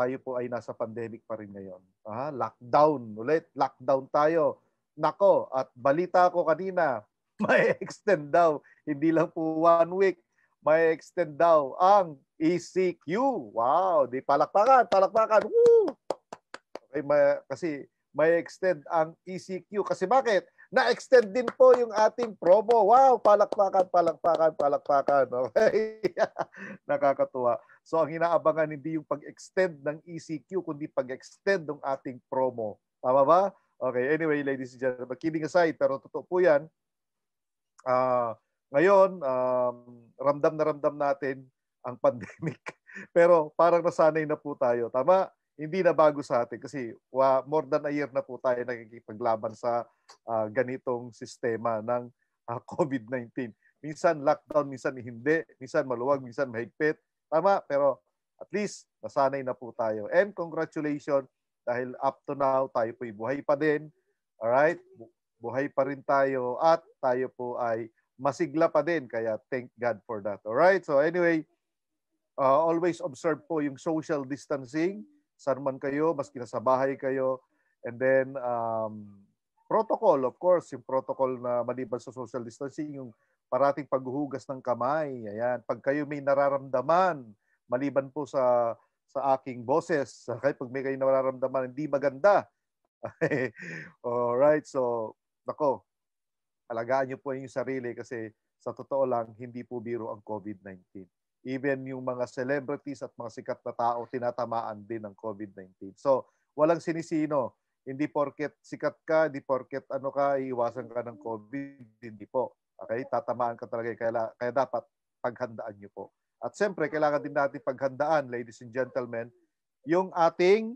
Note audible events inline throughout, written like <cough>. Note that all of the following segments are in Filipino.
tayo po ay nasa pandemic pa rin ngayon. Aha, lockdown ulit, lockdown tayo. Nako, at balita ko kanina, <laughs> may extend daw, hindi lang po one week, may extend daw ang ECQ. Wow, di palakpakan, palakpakan. Woo! Okay, may, kasi may extend ang ECQ. Kasi bakit? Na-extend din po yung ating promo. Wow, palakpakan, palakpakan, palakpakan. Okay? <laughs> Nakakatuwa. So ang inaabangan hindi yung pag-extend ng ECQ kundi pag-extend ng ating promo. Tama ba? Okay, anyway ladies and gentlemen, kidding aside pero totoo po 'yan. Uh, ngayon, um, ramdam na ramdam natin ang <laughs> pandemic. pero parang nasanay na po tayo. Tama? Hindi na bago sa atin kasi wa, more than a year na po tayo nagkikipaglaban sa uh, ganitong sistema ng uh, ah, COVID-19. Minsan lockdown, minsan hindi, minsan maluwag, minsan mahigpit Tama, pero at least nasanay na po tayo. And congratulations dahil up to now tayo po ay buhay pa din. All right? Buhay pa rin tayo at tayo po ay masigla pa din kaya thank God for that. All right? So anyway, uh, always observe po yung social distancing. Saan man kayo, maski nasa bahay kayo. And then um, protocol, of course, yung protocol na maliban sa social distancing, yung parating paghuhugas ng kamay. Ayan. Pag kayo may nararamdaman, maliban po sa sa aking boses, okay, pag may kayo nararamdaman, hindi maganda. <laughs> All right, so, nako, alagaan niyo po yung sarili kasi sa totoo lang, hindi po biro ang COVID-19. Even yung mga celebrities at mga sikat na tao, tinatamaan din ng COVID-19. So, walang sinisino. Hindi porket sikat ka, hindi porket ano ka, iiwasan ka ng COVID, hindi po. Okay? Tatamaan ka talaga. Eh. Kaya, kaya dapat paghandaan nyo po. At siyempre, kailangan din natin paghandaan, ladies and gentlemen, yung ating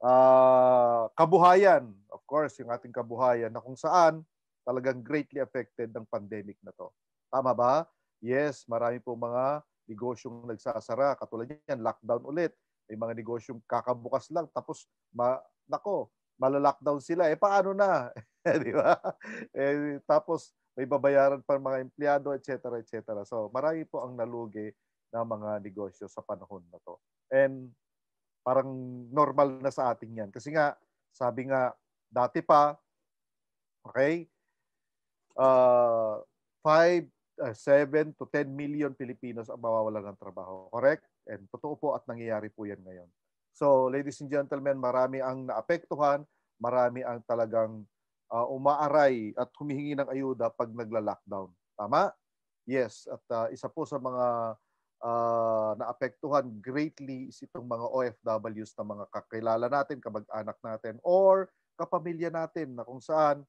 uh, kabuhayan. Of course, yung ating kabuhayan na kung saan talagang greatly affected ng pandemic na to. Tama ba? Yes, marami po mga negosyong nagsasara. Katulad niyan, lockdown ulit. May mga negosyong kakabukas lang tapos ma nako, malalockdown sila. Eh paano na? <laughs> Di ba? Eh, tapos may babayaran pa mga empleyado, etc. etc. So marami po ang nalugi ng mga negosyo sa panahon na to. And parang normal na sa atin yan. Kasi nga, sabi nga, dati pa, okay, uh, 5, uh, 7 to 10 million Pilipinos ang mawawalan ng trabaho. Correct? And totoo po at nangyayari po yan ngayon. So, ladies and gentlemen, marami ang naapektuhan, marami ang talagang uh, umaaray at humihingi ng ayuda pag nagla-lockdown. Tama? Yes, at uh, isa po sa mga uh, naapektuhan greatly is itong mga OFWs na mga kakilala natin, kamag-anak natin, or kapamilya natin na kung saan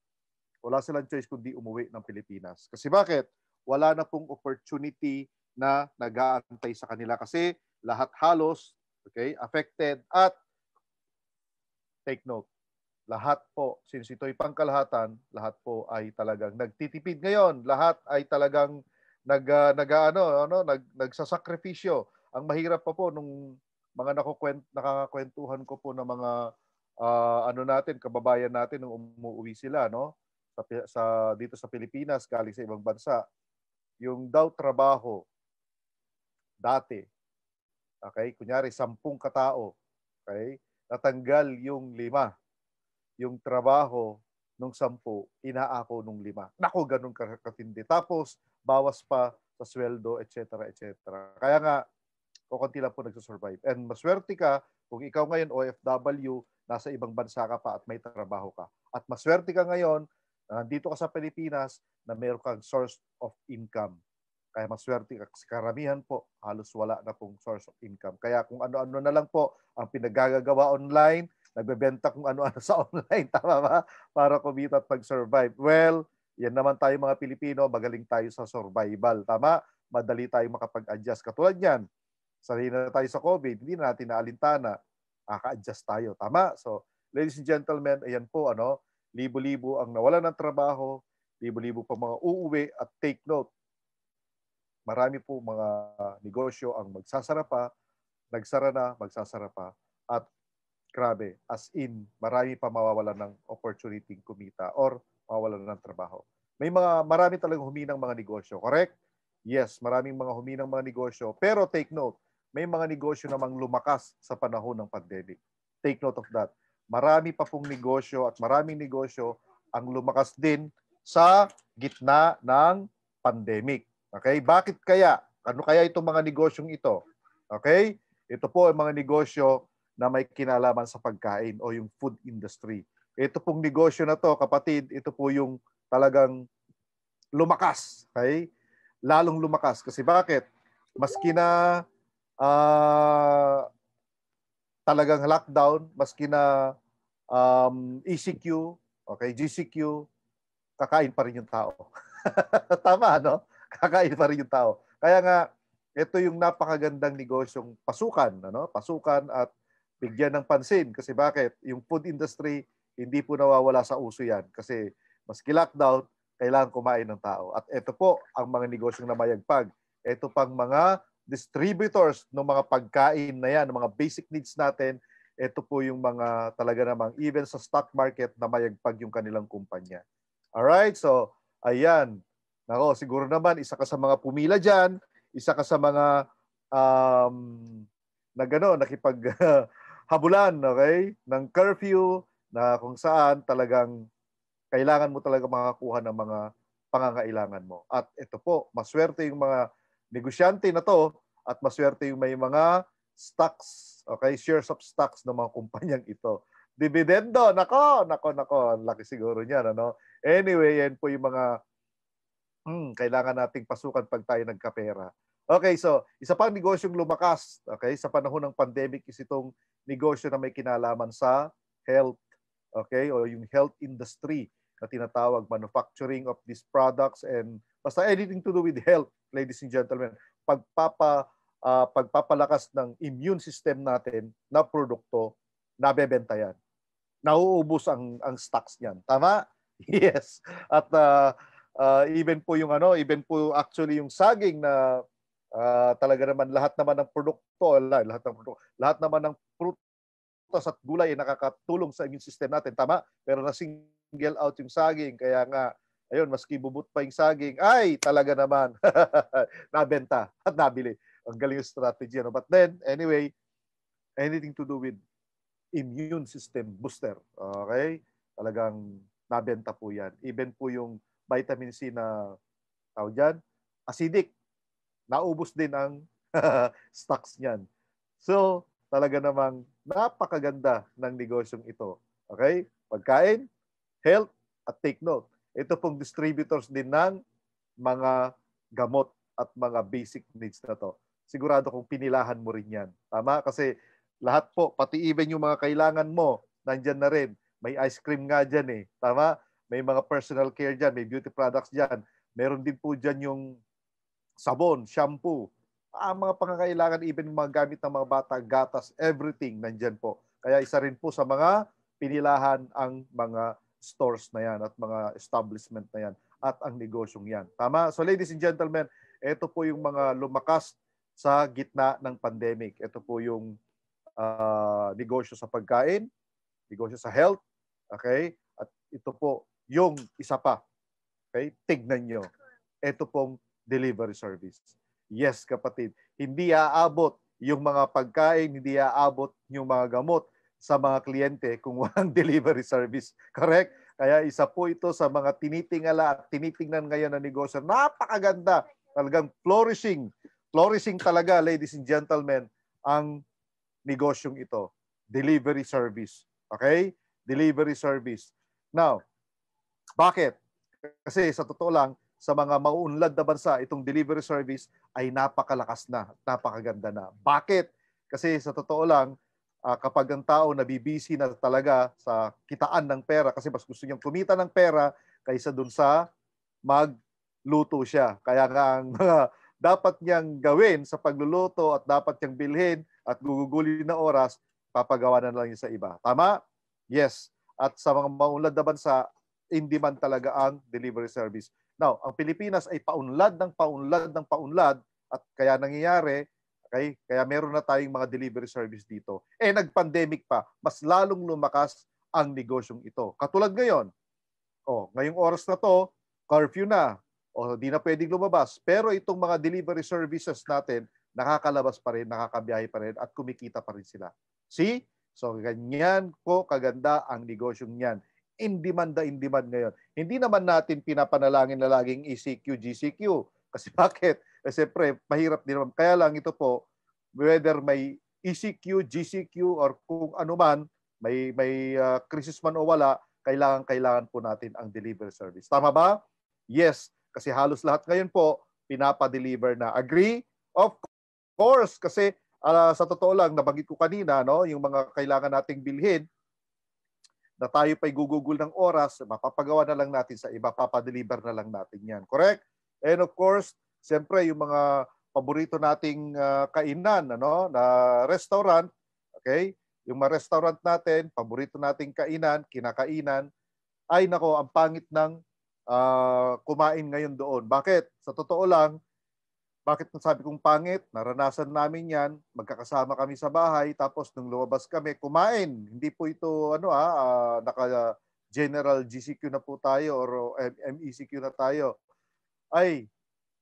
wala silang choice kundi umuwi ng Pilipinas. Kasi bakit? Wala na pong opportunity na nag-aantay sa kanila kasi lahat halos okay, affected at take note, lahat po, since ito'y pangkalahatan, lahat po ay talagang nagtitipid ngayon. Lahat ay talagang nag, uh, nag, ah, ano, ano, nag, nagsasakripisyo. Ang mahirap pa po nung mga nakukwent, nakakakwentuhan ko po ng mga uh, ano natin, kababayan natin nung umuwi sila, no? Sa, sa, dito sa Pilipinas, galing sa ibang bansa. Yung daw trabaho dati, okay, kunyari, sampung katao, okay, natanggal yung lima yung trabaho nung sampu, inaako nung lima. Nako, ganun katindi. Tapos, bawas pa sa sweldo, etc. etc. Kaya nga, kukunti lang po nagsusurvive. And maswerte ka kung ikaw ngayon OFW, nasa ibang bansa ka pa at may trabaho ka. At maswerte ka ngayon, na nandito ka sa Pilipinas, na meron kang source of income. Kaya maswerte ka. Karamihan po, halos wala na pong source of income. Kaya kung ano-ano na lang po ang pinagagagawa online, nagbebenta kung ano-ano <laughs> sa online, tama ba? Para kumita at pag survive Well, yan naman tayo mga Pilipino, magaling tayo sa survival, tama? Madali tayong makapag-adjust. Katulad niyan, sarili na tayo sa COVID, hindi na natin naalintana, aka-adjust tayo, tama? So, ladies and gentlemen, ayan po, ano, libo-libo ang nawalan ng trabaho, libo-libo pa mga uuwi at take note, marami po mga negosyo ang magsasara pa, nagsara na, magsasara pa. At grabe. As in, marami pa mawawalan ng opportunity kumita or mawawalan ng trabaho. May mga, marami talagang huminang mga negosyo, correct? Yes, maraming mga huminang mga negosyo. Pero take note, may mga negosyo namang lumakas sa panahon ng pandemic. Take note of that. Marami pa pong negosyo at maraming negosyo ang lumakas din sa gitna ng pandemic. Okay? Bakit kaya? Ano kaya itong mga negosyong ito? Okay? Ito po ang mga negosyo na may kinalaman sa pagkain o yung food industry. Ito pong negosyo na to, kapatid, ito po yung talagang lumakas. Okay? Lalong lumakas. Kasi bakit? Maski na uh, talagang lockdown, maski na um, ECQ, okay, GCQ, kakain pa rin yung tao. <laughs> Tama, no? Kakain pa rin yung tao. Kaya nga, ito yung napakagandang negosyong pasukan, ano? Pasukan at bigyan ng pansin. Kasi bakit? Yung food industry, hindi po nawawala sa uso yan. Kasi maski lockdown, kailangan kumain ng tao. At ito po ang mga negosyong namayagpag. Ito pang mga distributors ng mga pagkain na yan, ng mga basic needs natin. Ito po yung mga talaga namang even sa stock market na mayagpag yung kanilang kumpanya. Alright, so ayan. Nako, siguro naman isa ka sa mga pumila diyan isa ka sa mga um, na gano, nakipag, <laughs> habulan, okay? Ng curfew na kung saan talagang kailangan mo talaga makakuha ng mga pangangailangan mo. At ito po, maswerte yung mga negosyante na to at maswerte yung may mga stocks, okay? Shares of stocks ng mga kumpanyang ito. Dividendo, nako, nako, nako. Ang laki siguro niyan, ano? Anyway, yan po yung mga hmm, kailangan nating pasukan pag tayo nagkapera. Okay, so isa pang negosyong lumakas okay, sa panahon ng pandemic is itong negosyo na may kinalaman sa health, okay, o yung health industry na tinatawag manufacturing of these products and basta anything to do with health, ladies and gentlemen, pagpapa uh, pagpapalakas ng immune system natin na produkto nabebenta yan. Nauubos ang ang stocks niyan. Tama? <laughs> Yes. At uh, uh, even po yung ano, even po actually yung saging na uh, talaga naman lahat naman ng produkto, lahat ng produkto, lahat naman ng prutas at gulay ay nakakatulong sa immune system natin. Tama? Pero na-single out yung saging. Kaya nga, ayun, maski bubut pa yung saging, ay, talaga naman, <laughs> nabenta at nabili. Ang galing yung strategy. Ano? But then, anyway, anything to do with immune system booster. Okay? Talagang nabenta po yan. Even po yung vitamin C na tawag dyan, acidic naubos din ang <laughs> stocks niyan. So, talaga namang napakaganda ng negosyong ito. Okay? Pagkain, health, at take note. Ito pong distributors din ng mga gamot at mga basic needs na to. Sigurado kong pinilahan mo rin yan. Tama? Kasi lahat po, pati even yung mga kailangan mo, nandyan na rin. May ice cream nga dyan eh. Tama? May mga personal care dyan, may beauty products dyan. Meron din po dyan yung sabon, shampoo, ang ah, mga pangangailangan, even mga gamit ng mga bata, gatas, everything nandyan po. Kaya isa rin po sa mga pinilahan ang mga stores na yan at mga establishment na yan at ang negosyong yan. Tama? So ladies and gentlemen, ito po yung mga lumakas sa gitna ng pandemic. Ito po yung uh, negosyo sa pagkain, negosyo sa health, okay? At ito po yung isa pa. Okay? Tignan nyo. Ito pong delivery service. Yes, kapatid, hindi aabot yung mga pagkain, hindi aabot yung mga gamot sa mga kliyente kung <laughs> walang delivery service. Correct? Kaya isa po ito sa mga tinitingala at tinitingnan ngayon na negosyo. Napakaganda. Talagang flourishing. Flourishing talaga, ladies and gentlemen, ang negosyong ito. Delivery service. Okay? Delivery service. Now, bakit? Kasi sa totoo lang, sa mga mauunlad na bansa, itong delivery service ay napakalakas na napakaganda na. Bakit? Kasi sa totoo lang, uh, kapag ang tao nabibisi na talaga sa kitaan ng pera kasi mas gusto niyang kumita ng pera kaysa dun sa magluto siya. Kaya nga ang mga <laughs> dapat niyang gawin sa pagluluto at dapat niyang bilhin at gugugulin na oras, papagawa na lang niya sa iba. Tama? Yes. At sa mga maunlad na bansa, hindi man talaga ang delivery service. Now, ang Pilipinas ay paunlad ng paunlad ng paunlad at kaya nangyayari, okay, kaya meron na tayong mga delivery service dito. Eh, nag-pandemic pa, mas lalong lumakas ang negosyong ito. Katulad ngayon, oh, ngayong oras na to, curfew na, o oh, di na pwedeng lumabas. Pero itong mga delivery services natin, nakakalabas pa rin, nakakabiyahe pa rin, at kumikita pa rin sila. See? So ganyan po kaganda ang negosyong niyan in demand na in demand ngayon. Hindi naman natin pinapanalangin na laging ECQ, GCQ. Kasi <laughs> bakit? Kasi eh, pre, mahirap din naman. Kaya lang ito po, whether may ECQ, GCQ, or kung ano man, may, may uh, crisis man o wala, kailangan kailangan po natin ang delivery service. Tama ba? Yes, kasi halos lahat ngayon po pinapa-deliver na. Agree? Of course, kasi uh, sa totoo lang nabanggit ko kanina no, yung mga kailangan nating bilhin na tayo pa'y gugugol ng oras, mapapagawa na lang natin sa iba, papadeliver na lang natin yan. Correct? And of course, siyempre yung mga paborito nating uh, kainan ano, na restaurant, okay? Yung mga restaurant natin, paborito nating kainan, kinakainan, ay nako, ang pangit ng uh, kumain ngayon doon. Bakit? Sa totoo lang, bakit nasabi kong pangit? Naranasan namin yan. Magkakasama kami sa bahay. Tapos nung lumabas kami, kumain. Hindi po ito, ano ah, uh, naka general GCQ na po tayo or MECQ na tayo. Ay,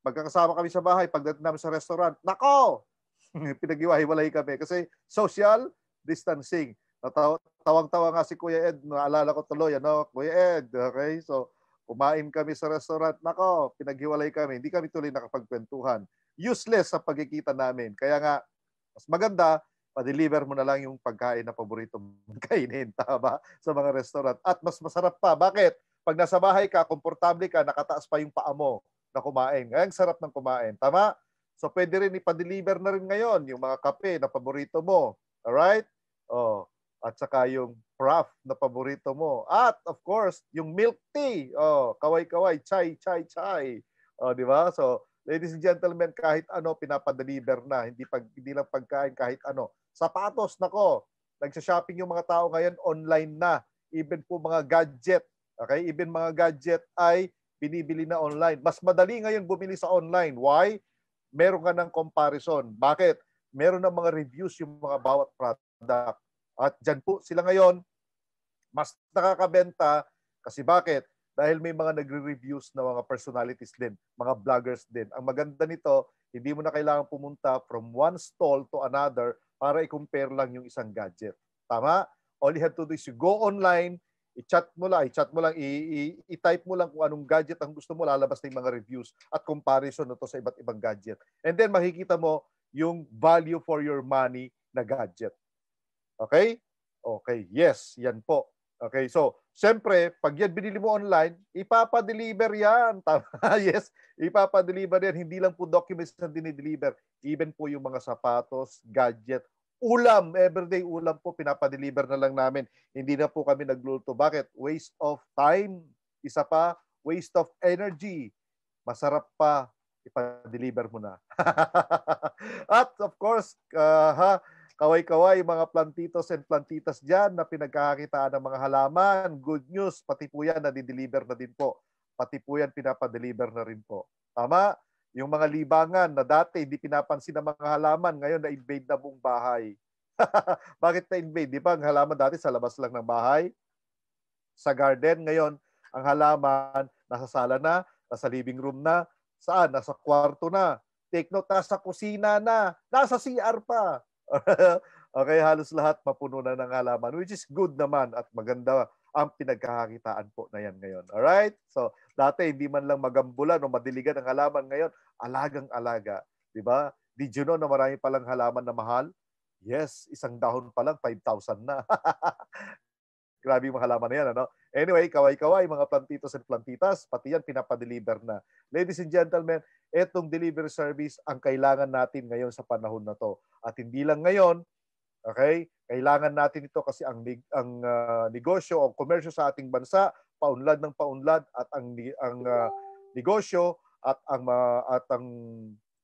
magkakasama kami sa bahay. Pagdating namin sa restaurant, nako! <laughs> Pinag-iwahiwalay kami kasi social distancing. Tawang-tawa nga si Kuya Ed. Naalala ko tuloy, ano? Kuya Ed, okay? So, Kumain kami sa restaurant. Nako, pinaghiwalay kami. Hindi kami tuloy nakapagkwentuhan. Useless sa pagkikita namin. Kaya nga, mas maganda, pa-deliver mo na lang yung pagkain na paborito mong <laughs> kainin, tama, sa mga restaurant. At mas masarap pa. Bakit? Pag nasa bahay ka, komportable ka, nakataas pa yung paa mo na kumain. Ngayon, sarap ng kumain. Tama? So, pwede rin ipa-deliver na rin ngayon yung mga kape na paborito mo. Alright? Oh, at saka yung craft na paborito mo. At of course, yung milk tea. Oh, kaway-kaway, chai, chai, chai. Oh, di ba? So, ladies and gentlemen, kahit ano pinapadeliver na, hindi pag hindi lang pagkain kahit ano. Sapatos nako. nagsha shopping yung mga tao ngayon online na. Even po mga gadget. Okay? Even mga gadget ay binibili na online. Mas madali ngayon bumili sa online. Why? Meron ka ng comparison. Bakit? Meron ng mga reviews yung mga bawat product. At dyan po sila ngayon, mas nakakabenta kasi bakit? Dahil may mga nagre-reviews na mga personalities din, mga vloggers din. Ang maganda nito, hindi mo na kailangan pumunta from one stall to another para i-compare lang yung isang gadget. Tama? All you have to do is you go online, i-chat mo lang, i-chat mo lang, i-type mo lang kung anong gadget ang gusto mo, lalabas na yung mga reviews at comparison nito sa iba't ibang gadget. And then makikita mo yung value for your money na gadget. Okay? Okay, yes, yan po. Okay, so siyempre, pag yan binili mo online, ipapadeliver yan. <laughs> Tama, yes, ipapadeliver yan. Hindi lang po documents na dinideliver. Even po yung mga sapatos, gadget, ulam, everyday ulam po, pinapadeliver na lang namin. Hindi na po kami nagluluto. Bakit? Waste of time. Isa pa, waste of energy. Masarap pa, ipadeliver mo na. <laughs> At of course, uh, ha, Kaway-kaway mga plantitos and plantitas dyan na pinagkakitaan ng mga halaman. Good news, pati po yan nadideliver na din po. Pati po yan pinapadeliver na rin po. Tama? Yung mga libangan na dati hindi pinapansin ng mga halaman, ngayon na-invade na buong bahay. <laughs> Bakit na-invade? Di ba ang halaman dati sa labas lang ng bahay? Sa garden ngayon, ang halaman nasa sala na, nasa living room na, saan? Nasa kwarto na. Take note, nasa kusina na, nasa CR pa. <laughs> okay, halos lahat mapuno na ng halaman which is good naman at maganda ang pinagkakakitaan po na yan ngayon. All right? So, dati hindi man lang magambulan o madiligan ang halaman ngayon, alagang-alaga, 'di ba? Did you know na marami pa lang halaman na mahal? Yes, isang dahon pa lang 5,000 na. <laughs> Grabe yung halaman na yan, ano? Anyway, kaway-kaway, mga plantitos and plantitas, pati yan pinapadeliver na. Ladies and gentlemen, etong delivery service ang kailangan natin ngayon sa panahon na to. At hindi lang ngayon, okay? Kailangan natin ito kasi ang ang uh, negosyo o komersyo sa ating bansa paunlad ng paunlad at ang ang uh, negosyo at ang uh, at ang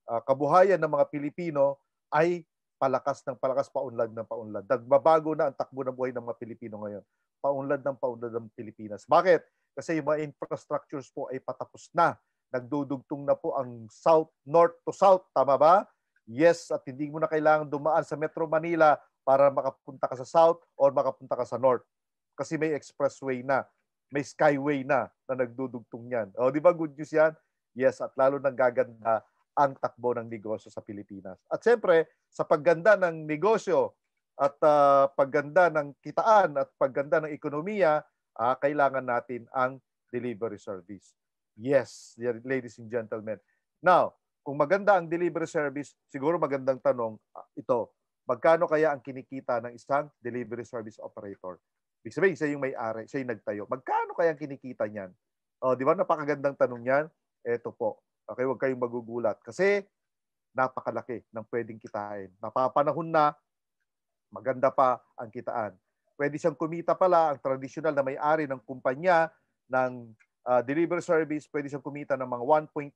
uh, kabuhayan ng mga Pilipino ay palakas ng palakas paunlad ng paunlad. Nagbabago na ang takbo ng buhay ng mga Pilipino ngayon paunlad ng paunlad ng Pilipinas. Bakit? Kasi yung mga infrastructures po ay patapos na. Nagdudugtong na po ang south, north to south, tama ba? Yes, at hindi mo na kailangan dumaan sa Metro Manila para makapunta ka sa south or makapunta ka sa north. Kasi may expressway na, may skyway na na nagdudugtong yan. O, di ba good news yan? Yes, at lalo nang gaganda ang takbo ng negosyo sa Pilipinas. At siyempre, sa pagganda ng negosyo, at uh, pagganda ng kitaan at pagganda ng ekonomiya, uh, kailangan natin ang delivery service. Yes, ladies and gentlemen. Now, kung maganda ang delivery service, siguro magandang tanong uh, ito, magkano kaya ang kinikita ng isang delivery service operator? Ibig sabihin, siya yung may-ari, siya yung nagtayo. Magkano kaya ang kinikita niyan? O, oh, di ba napakagandang tanong niyan? Ito po. Okay, huwag kayong magugulat kasi napakalaki ng pwedeng kitain. Napapanahon na maganda pa ang kitaan. Pwede siyang kumita pala ang traditional na may-ari ng kumpanya ng uh, delivery service, pwede siyang kumita ng mga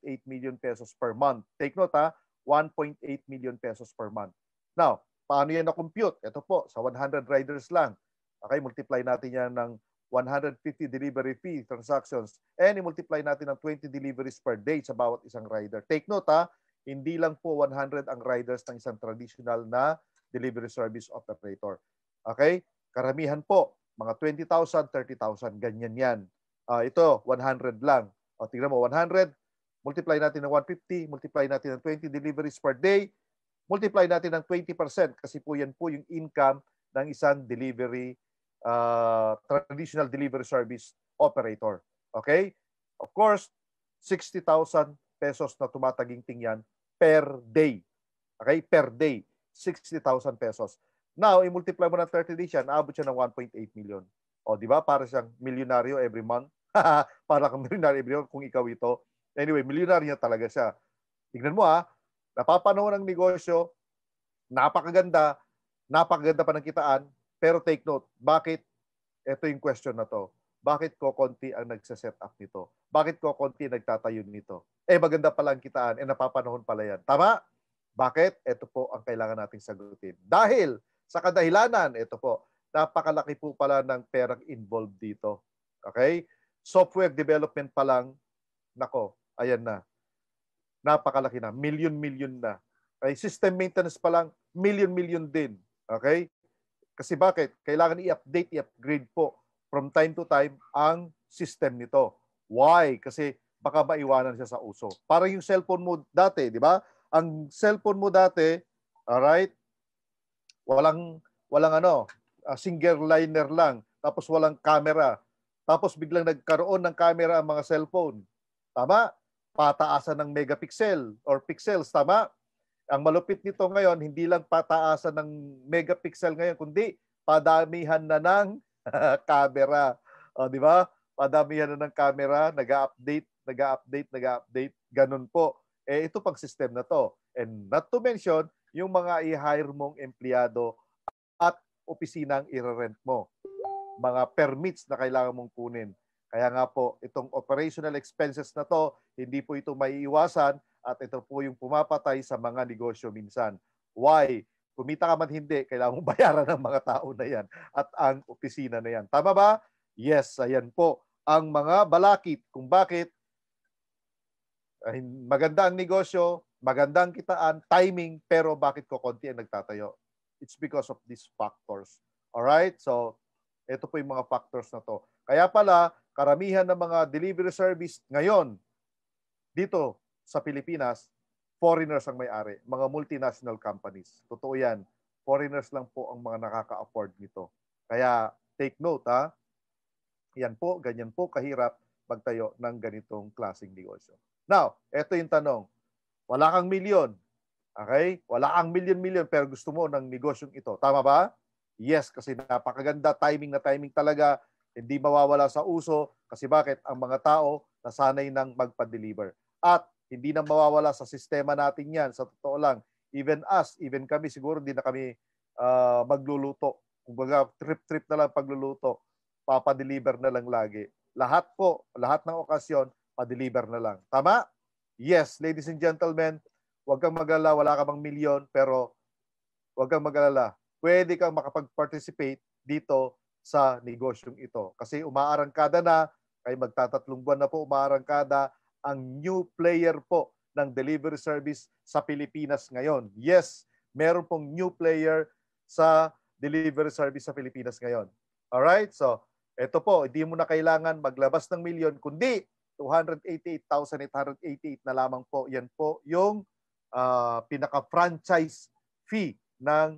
1.8 million pesos per month. Take note ha, 1.8 million pesos per month. Now, paano yan na-compute? Ito po, sa 100 riders lang. Okay, multiply natin yan ng 150 delivery fee transactions and i-multiply natin ng 20 deliveries per day sa bawat isang rider. Take note ha, hindi lang po 100 ang riders ng isang traditional na delivery service operator. Okay? Karamihan po, mga 20,000, 30,000, ganyan yan. Uh, ito, 100 lang. O, tingnan mo, 100, multiply natin ng 150, multiply natin ng 20 deliveries per day, multiply natin ng 20% kasi po yan po yung income ng isang delivery, uh, traditional delivery service operator. Okay? Of course, 60,000 pesos na tumataginting yan per day. Okay? Per day. 60,000 pesos. Now, i-multiply mo ng 30 days yan, aabot siya ng 1.8 million. O, di ba? Para siyang milyonaryo every month. <laughs> para kang milyonaryo every month kung ikaw ito. Anyway, milyonaryo talaga siya. Tignan mo ah, napapanahon ng negosyo, napakaganda, napakaganda pa ng kitaan, pero take note, bakit? Ito yung question na to. Bakit ko konti ang nagsaset up nito? Bakit ko konti nagtatayo nito? Eh maganda pala ang kitaan, eh napapanahon pala yan. Tama? Bakit? Ito po ang kailangan nating sagutin. Dahil sa kadahilanan, ito po, napakalaki po pala ng perang involved dito. Okay? Software development pa lang, nako, ayan na. Napakalaki na. Million-million na. Okay? System maintenance pa lang, million-million din. Okay? Kasi bakit? Kailangan i-update, i-upgrade po from time to time ang system nito. Why? Kasi baka maiwanan siya sa uso. Parang yung cellphone mo dati, di ba? Ang cellphone mo dati, all right? Walang walang ano, ah, single liner lang, tapos walang camera. Tapos biglang nagkaroon ng camera ang mga cellphone. Tama? Pataasan ng megapixel or pixels, tama? Ang malupit nito ngayon, hindi lang pataasan ng megapixel ngayon, kundi padamihan na ng <laughs> camera. O, di ba? Padamihan na ng camera, nag-update, nag-update, nag-update. Ganun po eh ito pag system na to. And not to mention, yung mga i-hire mong empleyado at opisinang i-rent mo. Mga permits na kailangan mong kunin. Kaya nga po, itong operational expenses na to, hindi po ito maiiwasan at ito po yung pumapatay sa mga negosyo minsan. Why? Kumita ka man hindi, kailangan mong <laughs> bayaran ng mga tao na yan at ang opisina na yan. Tama ba? Yes, ayan po. Ang mga balakit kung bakit maganda ang negosyo, maganda ang kitaan, timing, pero bakit ko konti ang nagtatayo? It's because of these factors. Alright? So, ito po yung mga factors na to. Kaya pala, karamihan ng mga delivery service ngayon, dito sa Pilipinas, foreigners ang may-ari, mga multinational companies. Totoo yan. Foreigners lang po ang mga nakaka-afford nito. Kaya take note ha. Yan po, ganyan po kahirap magtayo ng ganitong klaseng negosyo. Now, eto yung tanong. Wala kang milyon. Okay? Wala kang milyon-milyon pero gusto mo ng negosyong ito. Tama ba? Yes, kasi napakaganda timing na timing talaga. Hindi mawawala sa uso kasi bakit? Ang mga tao nasanay ng magpa-deliver. At hindi na mawawala sa sistema natin yan. Sa totoo lang, even us, even kami, siguro hindi na kami uh, magluluto. Kumbaga, trip-trip na lang pagluluto. Papa-deliver na lang lagi. Lahat po, lahat ng okasyon, pa na lang. Tama? Yes, ladies and gentlemen, huwag kang magalala, wala ka bang milyon, pero huwag kang magalala. Pwede kang makapag-participate dito sa negosyong ito. Kasi umaarangkada na, kay magtatatlong buwan na po umaarangkada, ang new player po ng delivery service sa Pilipinas ngayon. Yes, meron pong new player sa delivery service sa Pilipinas ngayon. Alright? So, ito po, hindi mo na kailangan maglabas ng milyon, kundi 288,888 na lamang po. Yan po yung uh, pinaka-franchise fee ng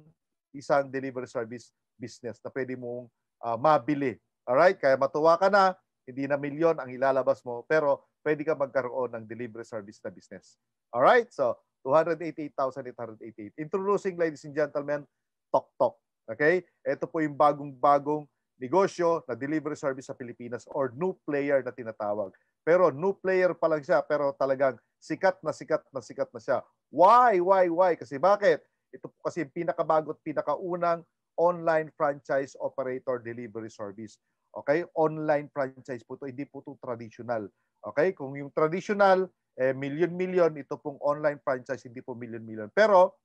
isang delivery service business na pwede mong uh, mabili. Alright? Kaya matuwa ka na, hindi na milyon ang ilalabas mo, pero pwede ka magkaroon ng delivery service na business. Alright? So, 288,888. Introducing, ladies and gentlemen, Tok Tok. Okay? Ito po yung bagong-bagong negosyo na delivery service sa Pilipinas or new player na tinatawag. Pero new player pa lang siya, pero talagang sikat na sikat na sikat na siya. Why, why, why? Kasi bakit? Ito po kasi yung pinakabago at pinakaunang online franchise operator delivery service. Okay? Online franchise po to, hindi po to traditional. Okay? Kung yung traditional, eh, million-million, ito pong online franchise, hindi po million-million. Pero,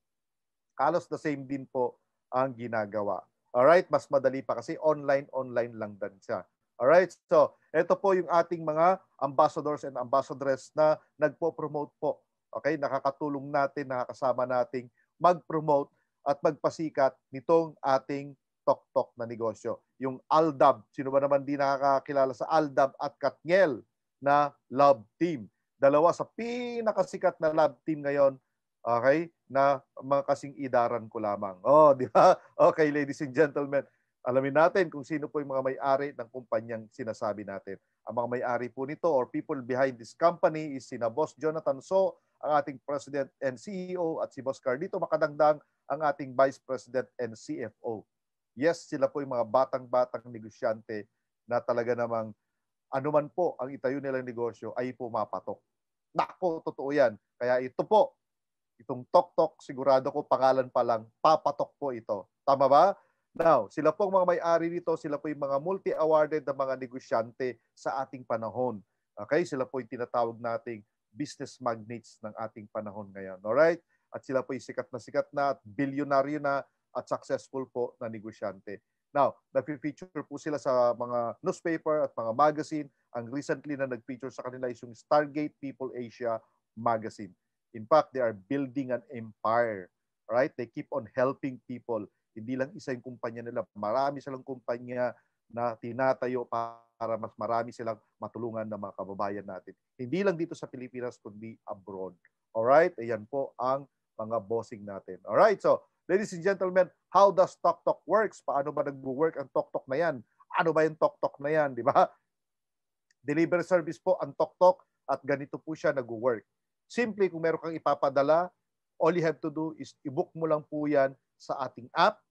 halos the same din po ang ginagawa. Alright? Mas madali pa kasi online-online lang din siya. Alright, so ito po yung ating mga ambassadors and ambassadress na nagpo-promote po. Okay, nakakatulong natin, nakakasama nating mag-promote at magpasikat nitong ating tok-tok na negosyo. Yung Aldab, sino ba naman di nakakakilala sa Aldab at Katngel na love team. Dalawa sa pinakasikat na love team ngayon, okay, na mga kasing idaran ko lamang. Oh, di ba? <laughs> Okay, ladies and gentlemen. Alamin natin kung sino po yung mga may-ari ng kumpanyang sinasabi natin. Ang mga may-ari po nito or people behind this company is sina Boss Jonathan So, ang ating President and CEO at si Boss Cardito Makadangdang, ang ating Vice President and CFO. Yes, sila po yung mga batang-batang negosyante na talaga namang anuman po ang itayo nilang negosyo ay pumapatok. Nako, totoo yan. Kaya ito po, itong Tok Tok, sigurado ko pangalan pa lang, papatok po ito. Tama ba? Now, sila po ang mga may-ari nito, sila po yung mga multi-awarded na mga negosyante sa ating panahon. Okay? Sila po yung tinatawag nating business magnates ng ating panahon ngayon. All right? At sila po yung sikat na sikat na at billionaire na at successful po na negosyante. Now, nag-feature po sila sa mga newspaper at mga magazine. Ang recently na nag-feature sa kanila is yung Stargate People Asia magazine. In fact, they are building an empire. Right? They keep on helping people hindi lang isa yung kumpanya nila. Marami silang kumpanya na tinatayo para mas marami silang matulungan ng mga kababayan natin. Hindi lang dito sa Pilipinas, kundi abroad. Alright? Ayan po ang mga bossing natin. Alright? So, ladies and gentlemen, how does TokTok works? Paano ba nag-work ang TokTok na yan? Ano ba yung TokTok na yan? Di ba? Delivery service po ang TokTok at ganito po siya nag-work. Simply, kung meron kang ipapadala, all you have to do is i-book mo lang po yan sa ating app.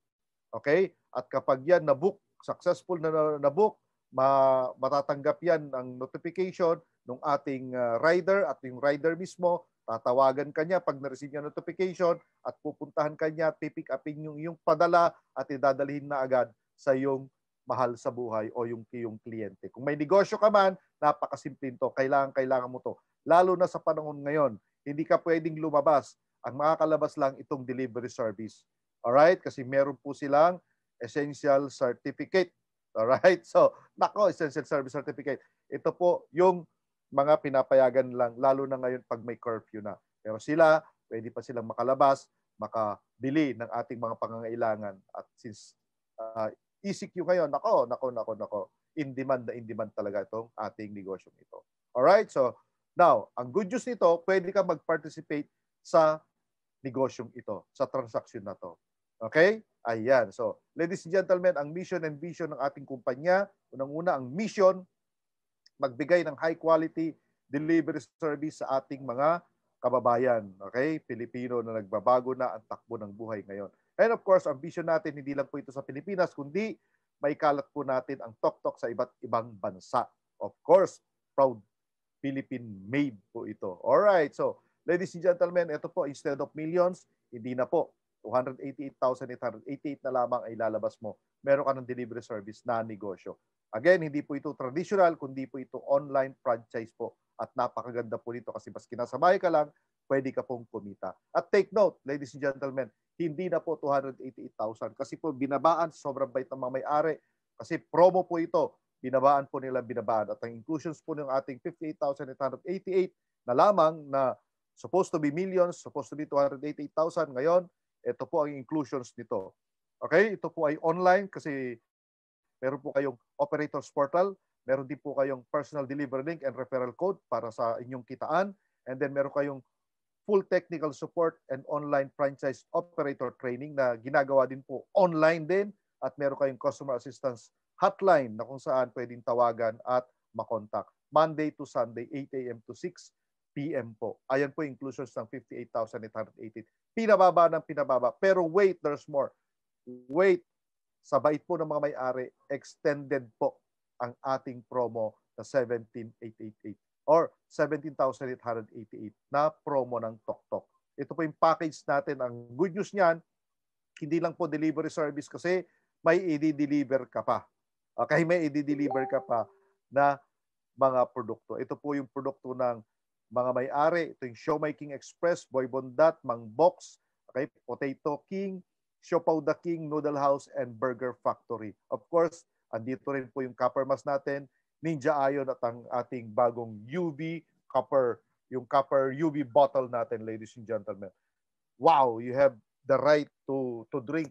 Okay? At kapag yan nabook, successful na nabook, ma matatanggap yan ang notification ng ating uh, rider at yung rider mismo tatawagan ka niya pag na-receive niya notification at pupuntahan kanya at pipick upin yung iyong padala at idadalhin na agad sa iyong mahal sa buhay o yung iyong kliyente. Kung may negosyo ka man, napakasimple nito. Kailangan kailangan mo to. Lalo na sa panahon ngayon, hindi ka pwedeng lumabas. Ang makakalabas lang itong delivery service. Alright? Kasi meron po silang essential certificate. Alright? <laughs> So, nako, essential service certificate. Ito po yung mga pinapayagan lang, lalo na ngayon pag may curfew na. Pero sila, pwede pa silang makalabas, makabili ng ating mga pangangailangan. At since uh, ah, ECQ ngayon, nako, nako, nako, nako, in demand na in demand talaga itong ating negosyong ito. Alright? So, now, ang good news nito, pwede ka mag-participate sa negosyong ito, sa transaksyon na to. Okay? Ayan. So, ladies and gentlemen, ang mission and vision ng ating kumpanya, unang-una ang mission, magbigay ng high quality delivery service sa ating mga kababayan, okay? Pilipino na nagbabago na ang takbo ng buhay ngayon. And of course, ang vision natin hindi lang po ito sa Pilipinas, kundi may kalat po natin ang tok-tok sa iba't ibang bansa. Of course, proud Philippine made po ito. All right. So, ladies and gentlemen, ito po instead of millions, hindi na po 288,888 na lamang ay lalabas mo. Meron ka ng delivery service na negosyo. Again, hindi po ito traditional, kundi po ito online franchise po. At napakaganda po nito kasi mas kinasabay ka lang, pwede ka pong kumita. At take note, ladies and gentlemen, hindi na po 288,000 kasi po binabaan, sobrang bait ng mga may-ari. Kasi promo po ito, binabaan po nila, binabaan. At ang inclusions po ng ating 58,888 na lamang na supposed to be millions, supposed to be 288,000, ngayon ito po ang inclusions nito. Okay? Ito po ay online kasi meron po kayong operators portal, meron din po kayong personal delivery link and referral code para sa inyong kitaan, and then meron kayong full technical support and online franchise operator training na ginagawa din po online din at meron kayong customer assistance hotline na kung saan pwedeng tawagan at makontak. Monday to Sunday, 8 a.m. to 6 p.m. po. Ayan po inclusions ng 58,880 pinababa ng pinababa. Pero wait, there's more. Wait, sa bait po ng mga may-ari, extended po ang ating promo na 17,888 or 17,888 na promo ng TokTok. Ito po yung package natin. Ang good news niyan, hindi lang po delivery service kasi may i-deliver ka pa. Okay, may i-deliver ka pa na mga produkto. Ito po yung produkto ng mga may-ari. Ito yung Siomay King Express, Boy Bondat, Mang Box, okay, Potato King, Siopauda King, Noodle House, and Burger Factory. Of course, andito rin po yung copper mask natin, Ninja Ion at ang ating bagong UV copper, yung copper UV bottle natin, ladies and gentlemen. Wow, you have the right to to drink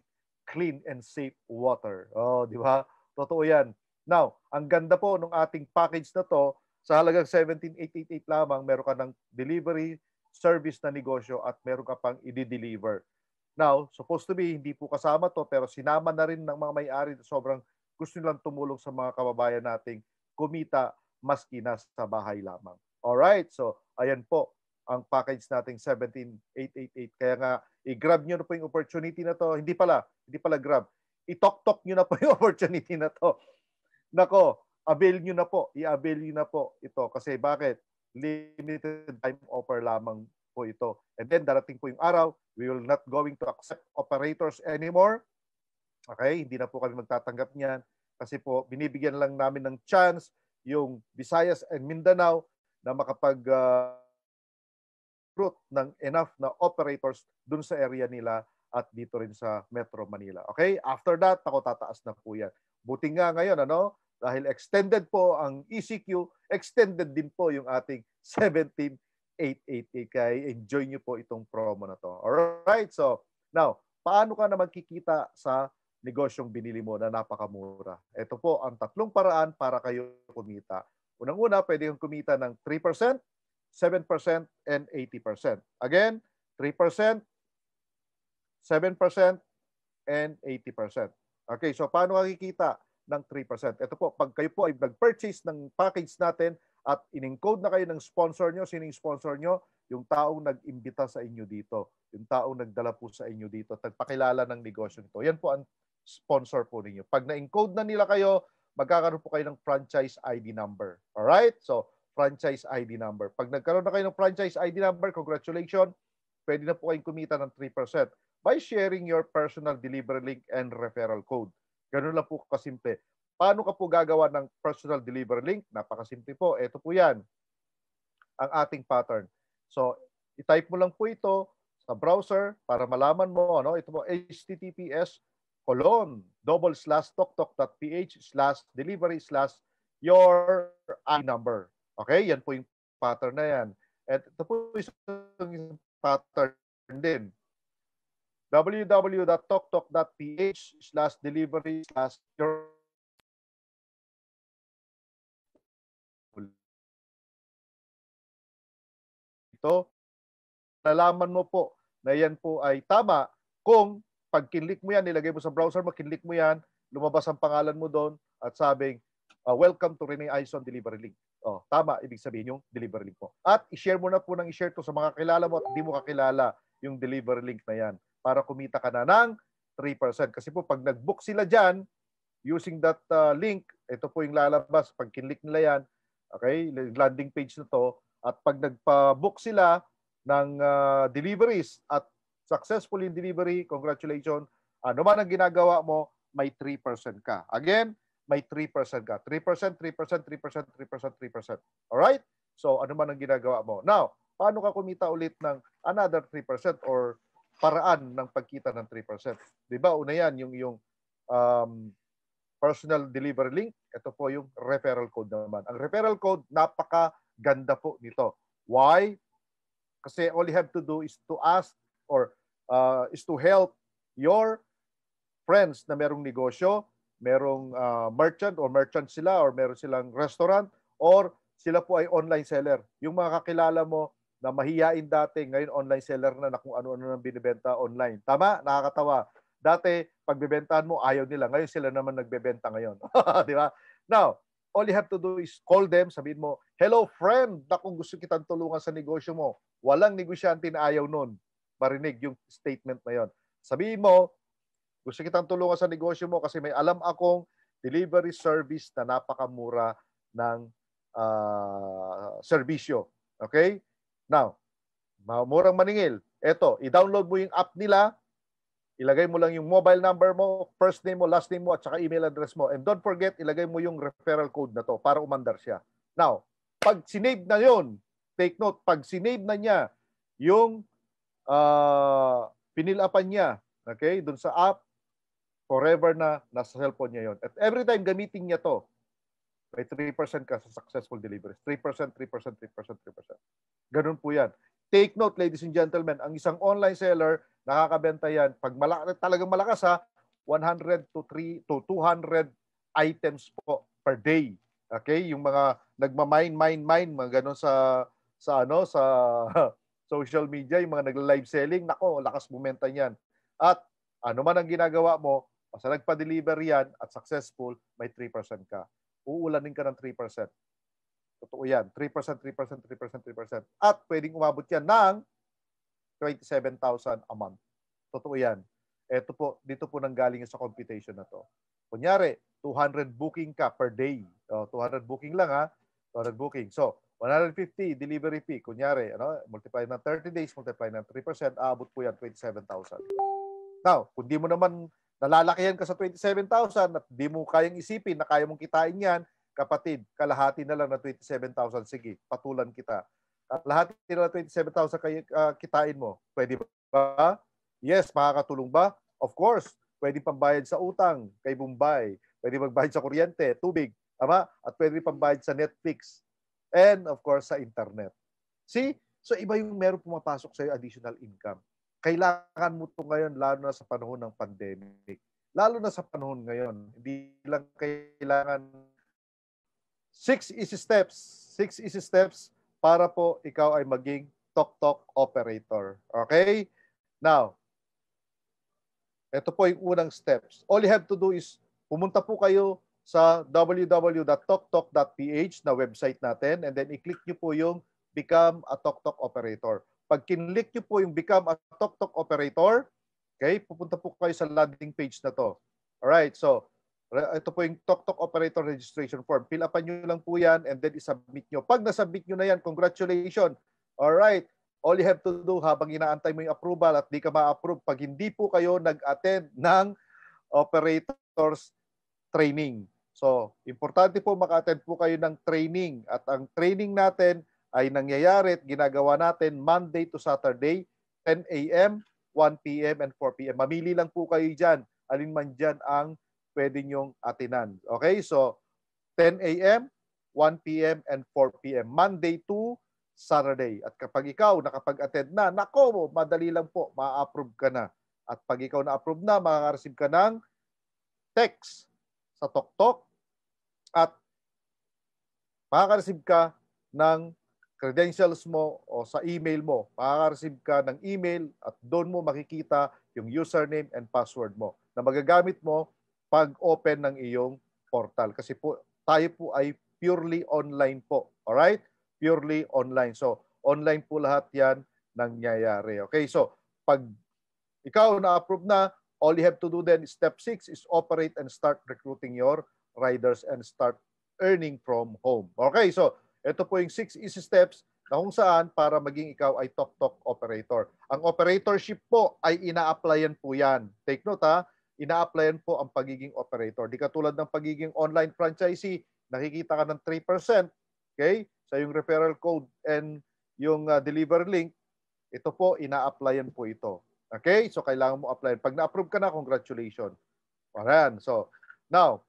clean and safe water. Oh, di ba? Totoo 'yan. Now, ang ganda po nung ating package na to, sa halagang 17,888 lamang, meron ka ng delivery service na negosyo at meron ka pang i-deliver. Now, supposed to be, hindi po kasama to pero sinama na rin ng mga may-ari na sobrang gusto nilang tumulong sa mga kababayan nating kumita maski na sa bahay lamang. Alright, so ayan po ang package nating 17888. Kaya nga, i-grab nyo na po yung opportunity na to. Hindi pala, hindi pala grab. I-tok-tok nyo na po <laughs> yung opportunity na to. Nako, avail nyo na po, i-avail nyo na po ito. Kasi bakit? Limited time offer lamang po ito. And then darating po yung araw, we will not going to accept operators anymore. Okay, hindi na po kami magtatanggap niyan kasi po binibigyan lang namin ng chance yung Visayas and Mindanao na makapag uh, ng enough na operators dun sa area nila at dito rin sa Metro Manila. Okay? After that, ako tataas na po yan. Buti nga ngayon, ano, dahil extended po ang ECQ, extended din po yung ating 17888. <laughs> Kaya enjoy nyo po itong promo na to. Alright, so now, paano ka naman kikita sa negosyong binili mo na napakamura? Ito po ang tatlong paraan para kayo kumita. Unang-una, pwede kang kumita ng 3%, 7%, and 80%. Again, 3%, 7%, and 80%. Okay, so paano kikita? ng 3%. Ito po, pag kayo po ay nag-purchase ng package natin at in-encode na kayo ng sponsor nyo, sining sponsor nyo, yung taong nag-imbita sa inyo dito, yung taong nagdala po sa inyo dito, at nagpakilala ng negosyo nito. Yan po ang sponsor po ninyo. Pag na-encode na nila kayo, magkakaroon po kayo ng franchise ID number. Alright? So, franchise ID number. Pag nagkaroon na kayo ng franchise ID number, congratulations, pwede na po kayong kumita ng 3% by sharing your personal delivery link and referral code. Ganun lang po kasimple. Paano ka po gagawa ng personal delivery link? Napakasimple po. Ito po yan. Ang ating pattern. So, i-type mo lang po ito sa browser para malaman mo. Ano? Ito po, https colon double slash toktok.ph slash delivery slash your I number. Okay? Yan po yung pattern na yan. At ito po yung pattern din www.toktok.ph slash delivery slash your ito, nalaman mo po na yan po ay tama kung pag kinlik mo yan, nilagay mo sa browser mo, mo yan, lumabas ang pangalan mo doon at sabing, uh, welcome to Rene Ison Delivery Link. Oh, tama, ibig sabihin yung delivery link po. At i-share mo na po nang i-share to sa mga kilala mo at hindi mo kakilala yung delivery link na yan para kumita ka na ng 3%. Kasi po pag nag-book sila dyan, using that uh, link, ito po yung lalabas. Pag kinlik nila yan, okay, landing page na to. At pag nagpa-book sila ng uh, deliveries at successful in delivery, congratulations. Ano man ang ginagawa mo, may 3% ka. Again, may 3% ka. 3%, 3%, 3%, 3%, 3%. 3%. Alright? So, ano man ang ginagawa mo. Now, paano ka kumita ulit ng another 3% or paraan ng pagkita ng 3%. 'Di ba? Una 'yan yung yung um, personal delivery link. Ito po yung referral code naman. Ang referral code napaka ganda po nito. Why? Kasi all you have to do is to ask or uh, is to help your friends na merong negosyo, merong uh, merchant or merchant sila or meron silang restaurant or sila po ay online seller. Yung mga kakilala mo na mahiyain dati, ngayon online seller na na kung ano-ano nang binibenta online. Tama? Nakakatawa. Dati, pagbebentahan mo, ayaw nila. Ngayon sila naman nagbebenta ngayon. <laughs> Di ba? Now, all you have to do is call them, sabihin mo, hello friend, na kung gusto kitang tulungan sa negosyo mo, walang negosyante na ayaw noon. Marinig yung statement na yon. Sabihin mo, gusto kitang tulungan sa negosyo mo kasi may alam akong delivery service na napakamura ng uh, serbisyo. Okay? Now, murang maningil. Eto, i-download mo yung app nila, ilagay mo lang yung mobile number mo, first name mo, last name mo, at saka email address mo. And don't forget, ilagay mo yung referral code na to para umandar siya. Now, pag sinave na yon take note, pag sinave na niya yung uh, ah, pinilapan niya, okay, dun sa app, forever na nasa cellphone niya yon. At every time gamitin niya to, may 3% ka sa successful deliveries. 3%, 3%, 3%, 3%. Ganun po yan. Take note, ladies and gentlemen, ang isang online seller, nakakabenta yan. Pag malak talagang malakas ha, 100 to 3 to 200 items po per day. Okay? Yung mga nagma-mine, mine, mine, mga ganun sa, sa ano, sa <laughs> social media, yung mga nagla-live selling, nako, lakas bumenta niyan. At ano man ang ginagawa mo, basta nagpa-deliver yan at successful, may 3% ka uulanin ka ng 3%. Totoo yan. 3%, 3%, 3%, 3%. At pwedeng umabot yan ng 27,000 a month. Totoo yan. Ito po, dito po nanggaling sa computation na to. Kunyari, 200 booking ka per day. O, 200 booking lang ha. 200 booking. So, 150 delivery fee. Kunyari, ano, multiply ng 30 days, multiply ng 3%, aabot po yan 27,000. Now, kung di mo naman Nalalakihan ka sa 27,000 at di mo kayang isipin na kaya mong kitain yan, kapatid, kalahati na lang na 27,000, sige, patulan kita. Kalahati na lang 27,000 kay, uh, kitain mo. Pwede ba? Yes, makakatulong ba? Of course. Pwede pambayad sa utang kay Bombay. Pwede magbayad sa kuryente, tubig, tama? At pwede pambayad sa Netflix. And of course, sa internet. See? So iba yung meron pumapasok sa'yo additional income kailangan mo ito ngayon lalo na sa panahon ng pandemic. Lalo na sa panahon ngayon, hindi lang kailangan six easy steps, six easy steps para po ikaw ay maging tok-tok operator. Okay? Now, ito po yung unang steps. All you have to do is pumunta po kayo sa www.toktok.ph na website natin and then i-click nyo po yung Become a TokTok Operator pag kinlik nyo po yung become a TokTok operator, okay, pupunta po kayo sa landing page na to. Alright, so ito po yung TokTok operator registration form. Fill upan nyo lang po yan and then isubmit nyo. Pag nasubmit nyo na yan, congratulations. Alright, all you have to do habang inaantay mo yung approval at di ka ma-approve pag hindi po kayo nag-attend ng operators training. So, importante po maka-attend po kayo ng training at ang training natin ay nangyayari at ginagawa natin Monday to Saturday, 10 a.m., 1 p.m., and 4 p.m. Mamili lang po kayo dyan. Alin man dyan ang pwede nyong atinan. Okay? So, 10 a.m., 1 p.m., and 4 p.m. Monday to Saturday. At kapag ikaw nakapag-attend na, nako, madali lang po, ma-approve ka na. At pag ikaw na-approve na, makaka-receive ka ng text sa TokTok at makaka-receive ka ng credentials mo o sa email mo. Makaka-receive ka ng email at doon mo makikita yung username and password mo na magagamit mo pag open ng iyong portal. Kasi po, tayo po ay purely online po. Alright? Purely online. So, online po lahat yan nangyayari. Okay? So, pag ikaw na-approve na, all you have to do then, step 6 is operate and start recruiting your riders and start earning from home. Okay? So, ito po yung six easy steps na kung saan para maging ikaw ay top-top operator. Ang operatorship po ay ina-applyan po yan. Take note ha, ina-applyan po ang pagiging operator. Di katulad ng pagiging online franchisee, nakikita ka ng 3%, okay, sa yung referral code and yung uh, ah, deliver link, ito po, ina-applyan po ito. Okay? So, kailangan mo apply. Pag na-approve ka na, congratulations. Ayan. So, now,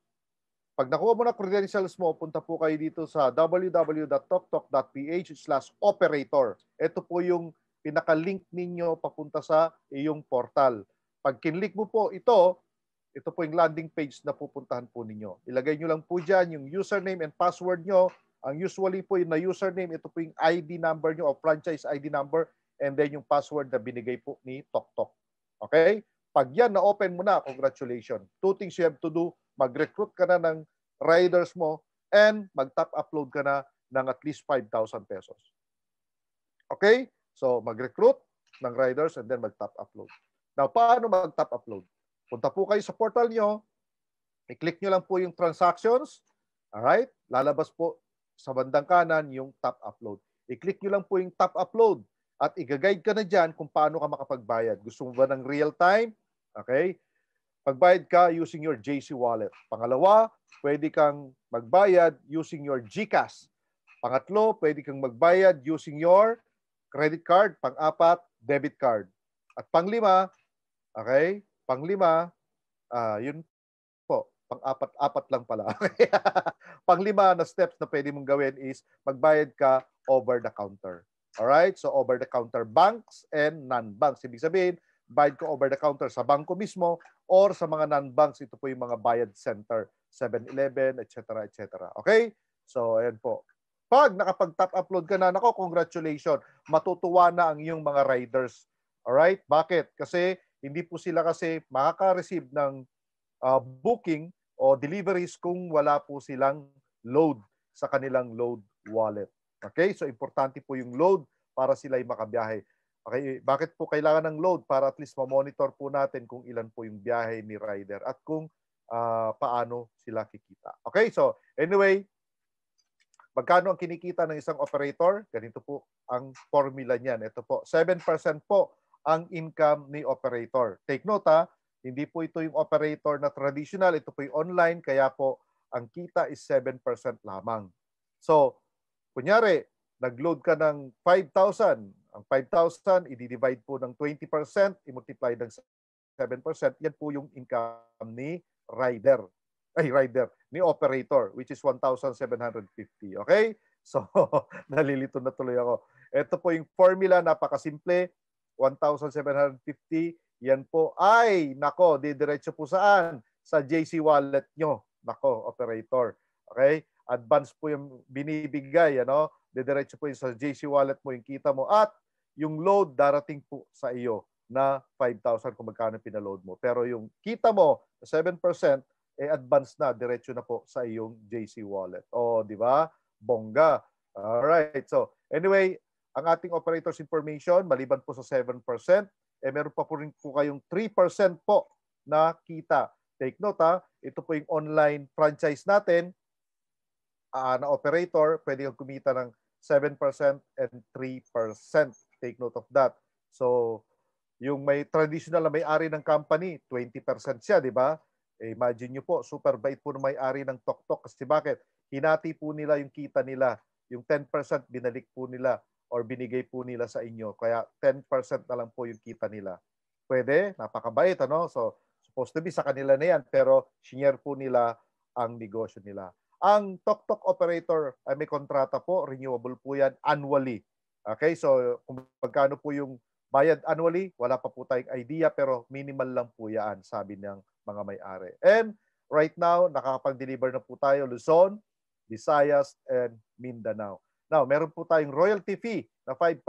pag nakuha mo na credentials mo, punta po kayo dito sa www.toktok.ph slash operator. Ito po yung pinaka-link ninyo papunta sa iyong portal. Pag kinlik mo po ito, ito po yung landing page na pupuntahan po ninyo. Ilagay nyo lang po dyan yung username and password nyo. Ang usually po yung na username, ito po yung ID number nyo o franchise ID number and then yung password na binigay po ni TokTok. Okay? Pag yan na-open mo na, congratulations. Two things you have to do mag-recruit ka na ng riders mo and mag-top upload ka na ng at least 5,000 pesos. Okay? So mag-recruit ng riders and then mag-top upload. Now, paano mag-top upload? Punta po kayo sa portal nyo, i-click nyo lang po yung transactions, alright? Lalabas po sa bandang kanan yung top upload. I-click nyo lang po yung top upload at i-guide ka na dyan kung paano ka makapagbayad. Gusto mo ba ng real time? Okay? magbayad ka using your JC Wallet. Pangalawa, pwede kang magbayad using your GCash. Pangatlo, pwede kang magbayad using your credit card. Pang-apat, debit card. At panglima, okay? Panglima, uh, yun po, pang-apat-apat lang pala. <laughs> panglima na steps na pwede mong gawin is magbayad ka over the counter. All right? So over the counter banks and non-banks. Ibig sabihin, bayad ko over the counter sa bangko mismo or sa mga non-banks, ito po yung mga bayad center, 7-Eleven, etc. etc. Okay? So, ayan po. Pag nakapag-top upload ka na, nako, congratulations. Matutuwa na ang iyong mga riders. all right Bakit? Kasi hindi po sila kasi makaka-receive ng uh, booking o deliveries kung wala po silang load sa kanilang load wallet. Okay? So, importante po yung load para sila ay makabiyahe. Okay, bakit po kailangan ng load para at least ma-monitor po natin kung ilan po yung biyahe ni rider at kung uh, paano sila kikita. Okay, so anyway, magkano ang kinikita ng isang operator? Ganito po ang formula niyan. Ito po, 7% po ang income ni operator. Take note ha, hindi po ito yung operator na traditional, ito po yung online, kaya po ang kita is 7% lamang. So, kunyari, nag-load ka ng 5,000, ang 5,000, i-divide po ng 20%, i-multiply ng 7%, yan po yung income ni rider. Ay, rider. Ni operator, which is 1,750. Okay? <laughs> So, nalilito na tuloy ako. Ito po yung formula, napakasimple. 1,750. Yan po ay, nako, didiretso po saan? Sa JC wallet nyo. Nako, operator. Okay? Advance po yung binibigay. Ano? Didiretso po yung sa JC wallet mo yung kita mo. At yung load darating po sa iyo na 5,000 kung magkano pinaload mo. Pero yung kita mo, 7%, eh advance na, diretso na po sa iyong JC wallet. O, oh, di ba? Bongga. All right. So, anyway, ang ating operators information, maliban po sa 7%, eh meron pa po rin po kayong 3% po na kita. Take note ha, ito po yung online franchise natin uh, na operator, pwede kang kumita ng 7% and 3%. Take note of that. So, yung may traditional na may-ari ng company, 20% siya, di ba? Eh, imagine nyo po, super bait po ng may-ari ng Tok-Tok. Kasi bakit? Hinati po nila yung kita nila. Yung 10% binalik po nila or binigay po nila sa inyo. Kaya 10% na lang po yung kita nila. Pwede, napakabait ano? So, supposed to be sa kanila na yan, pero shinare po nila ang negosyo nila. Ang Tok-Tok operator ay may kontrata po, renewable po yan annually. Okay, so kung magkano po yung bayad annually, wala pa po tayong idea pero minimal lang po yan, sabi ng mga may-ari. And right now, nakakapag-deliver na po tayo Luzon, Visayas, and Mindanao. Now, meron po tayong royalty fee na 5%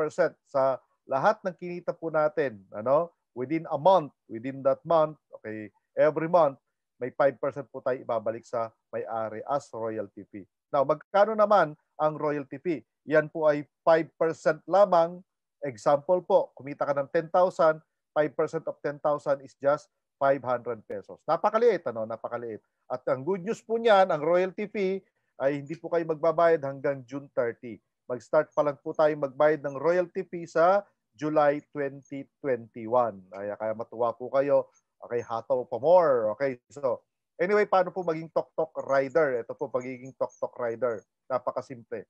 sa lahat ng kinita po natin, ano, within a month, within that month, okay, every month, may 5% po tayo ibabalik sa may-ari as royalty fee. Now, magkano naman ang royalty fee. Yan po ay 5% lamang. Example po, kumita ka ng 10,000, 5% of 10,000 is just 500 pesos. Napakaliit, ano? Napakaliit. At ang good news po niyan, ang royalty fee ay hindi po kayo magbabayad hanggang June 30. Mag-start pa lang po tayo magbayad ng royalty fee sa July 2021. Ay, kaya matuwa po kayo. Okay, hataw pa more. Okay, so anyway, paano po maging Tok Tok Rider? Ito po, pagiging Tok Tok Rider. Napakasimple.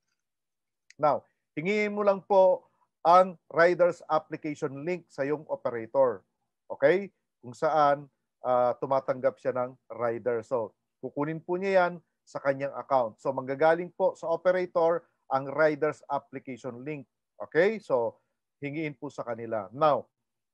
Now, hingiin mo lang po ang rider's application link sa iyong operator. Okay? Kung saan uh, tumatanggap siya ng rider. So, kukunin po niya yan sa kanyang account. So, manggagaling po sa operator ang rider's application link. Okay? So, hingiin po sa kanila. Now,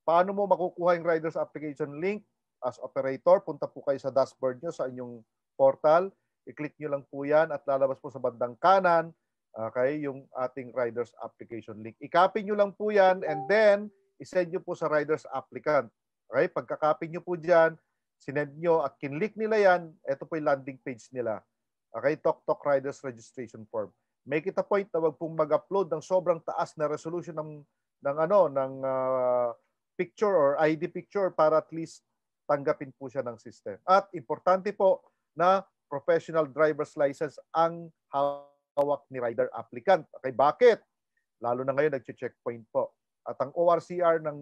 paano mo makukuha yung rider's application link? As operator, punta po kayo sa dashboard nyo sa inyong portal I-click nyo lang po yan at lalabas po sa bandang kanan okay, yung ating rider's application link. I-copy nyo lang po yan and then isend nyo po sa rider's applicant. Okay, pagka-copy nyo po dyan, sinend nyo at kinlik nila yan, ito po yung landing page nila. Okay, Tok Tok Riders Registration Form. Make it a point na wag pong mag-upload ng sobrang taas na resolution ng ng ano ng uh, picture or ID picture para at least tanggapin po siya ng system. At importante po na professional driver's license ang hawak ni rider applicant. Okay, bakit? Lalo na ngayon nagche-checkpoint po. At ang ORCR ng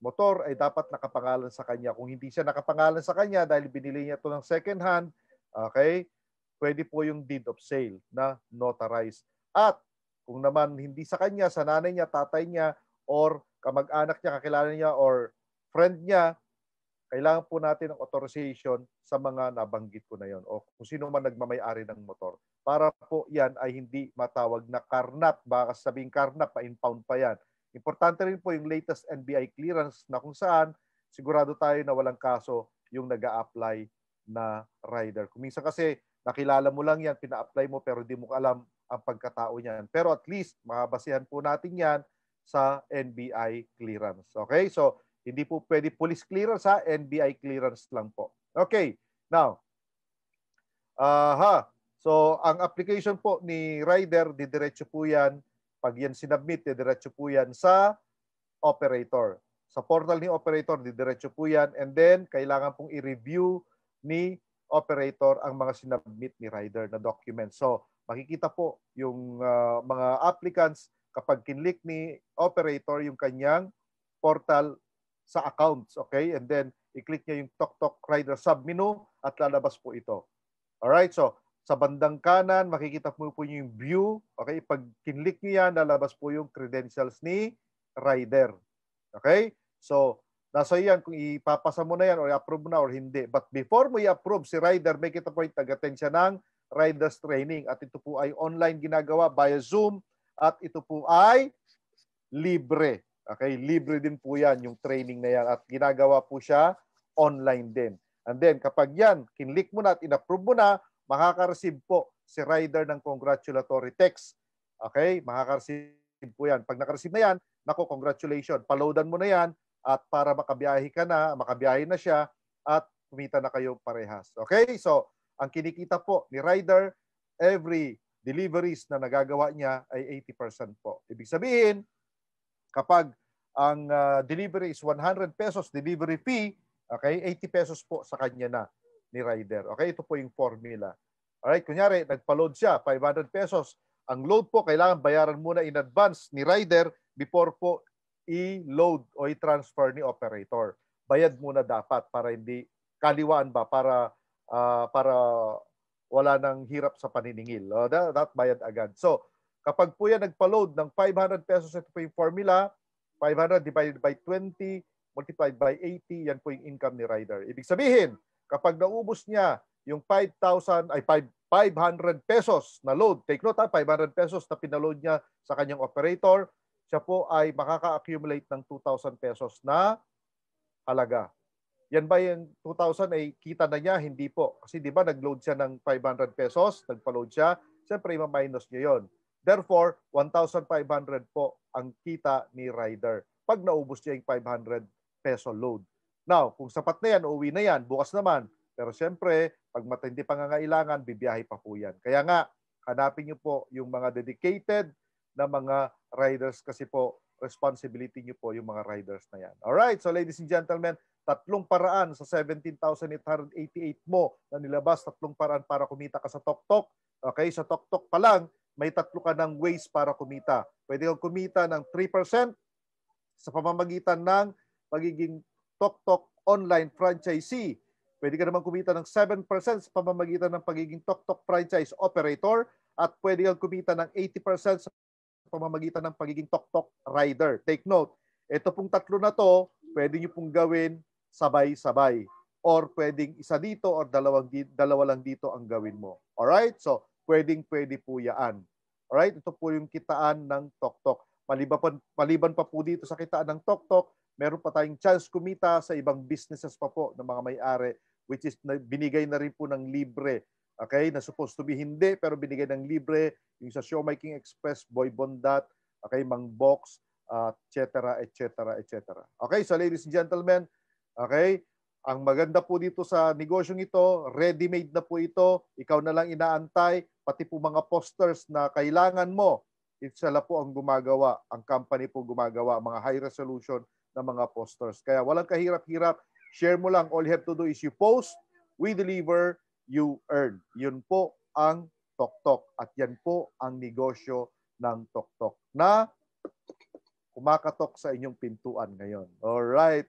motor ay dapat nakapangalan sa kanya. Kung hindi siya nakapangalan sa kanya dahil binili niya ito ng second hand, okay, pwede po yung deed of sale na notarized. At kung naman hindi sa kanya, sa nanay niya, tatay niya, or kamag-anak niya, kakilala niya, or friend niya, kailangan po natin ng authorization sa mga nabanggit ko na yon o kung sino man nagmamayari ng motor para po yan ay hindi matawag na karnap. Baka sabing karnap, pa-impound pa yan. Importante rin po yung latest NBI clearance na kung saan sigurado tayo na walang kaso yung nag apply na rider. Kung kasi nakilala mo lang yan, pina-apply mo pero di mo alam ang pagkatao niyan. Pero at least, mabasihan po natin yan sa NBI clearance. Okay? So, hindi po pwede police clearance ha, NBI clearance lang po. Okay, now. Uh, ha. So, ang application po ni rider, didiretso po yan. Pag yan sinubmit, didiretso po yan sa operator. Sa portal ni operator, didiretso po yan. And then, kailangan pong i-review ni operator ang mga sinubmit ni rider na documents. So, makikita po yung uh, mga applicants kapag kinlik ni operator yung kanyang portal sa accounts. Okay? And then, i-click niya yung Tok Tok Rider Sub menu at lalabas po ito. Alright? So, sa bandang kanan, makikita po po yung view. Okay? Pag kinlik niyo yan, lalabas po yung credentials ni rider. Okay? So, nasa yan kung ipapasa mo na yan or approve na or hindi. But before mo i-approve si rider, may kita po yung siya ng rider's training. At ito po ay online ginagawa via Zoom at ito po ay libre. Okay, libre din po yan yung training na yan at ginagawa po siya online din. And then kapag yan, kinlik mo na at inapprove mo na, makaka-receive po si rider ng congratulatory text. Okay, makaka-receive po yan. Pag naka-receive na yan, nako congratulations, paloadan mo na yan at para makabiyahe ka na, makabiyahe na siya at kumita na kayo parehas. Okay, so ang kinikita po ni rider every deliveries na nagagawa niya ay 80% po. Ibig sabihin, kapag ang uh, delivery is 100 pesos delivery fee, okay? 80 pesos po sa kanya na ni rider. Okay, ito po yung formula. all right kunyari, nagpa-load siya, 500 pesos. Ang load po, kailangan bayaran muna in advance ni rider before po i-load o i-transfer ni operator. Bayad muna dapat para hindi kaliwaan ba para uh, para wala nang hirap sa paniningil. Uh, that, that bayad agad. So, kapag po yan nagpa-load ng 500 pesos, ito po yung formula, 500 divided by 20 multiplied by 80, yan po yung income ni rider. Ibig sabihin, kapag naubos niya yung 5,000 ay 5, 500 pesos na load, take note ha, 500 pesos na pinaload niya sa kanyang operator, siya po ay makaka-accumulate ng 2,000 pesos na halaga. Yan ba yung 2,000 ay kita na niya? Hindi po. Kasi di ba nagload siya ng 500 pesos, nagpa-load siya, syempre i-minus niya yon Therefore, 1,500 po ang kita ni rider pag naubos niya yung 500 peso load. Now, kung sapat na yan, uuwi na yan, bukas naman. Pero siyempre, pag matindi pangangailangan, bibiyahe pa po yan. Kaya nga, hanapin niyo po yung mga dedicated na mga riders kasi po responsibility niyo po yung mga riders na yan. All right, so ladies and gentlemen, tatlong paraan sa 17,888 mo na nilabas, tatlong paraan para kumita ka sa TokTok. Okay, sa TokTok pa lang, may tatlo ka ng ways para kumita. Pwede kang kumita ng 3% sa pamamagitan ng pagiging TokTok online franchisee. Pwede ka naman kumita ng 7% sa pamamagitan ng pagiging TokTok franchise operator at pwede kang kumita ng 80% sa pamamagitan ng pagiging TokTok rider. Take note, ito pong tatlo na to, pwede nyo pong gawin sabay-sabay or pwedeng isa dito or dalawang dalawa lang dito ang gawin mo. All right? So, pwedeng-pwede po yan. Alright, ito po yung kitaan ng tok-tok. Maliban pa, maliban pa po dito sa kitaan ng tok-tok, meron pa tayong chance kumita sa ibang businesses pa po ng mga may-ari which is binigay na rin po ng libre. Okay, na supposed to be hindi pero binigay ng libre yung sa Showmaking Express, Boy Bondat, okay, Mang Box, uh, etc. etc. etc. Okay, so ladies and gentlemen, okay, ang maganda po dito sa negosyong ito, ready-made na po ito. Ikaw na lang inaantay pati po mga posters na kailangan mo, itsala po ang gumagawa, ang company po gumagawa, mga high resolution na mga posters. Kaya walang kahirap-hirap, share mo lang. All you have to do is you post, we deliver, you earn. Yun po ang TokTok at yan po ang negosyo ng TokTok na kumakatok sa inyong pintuan ngayon. All right.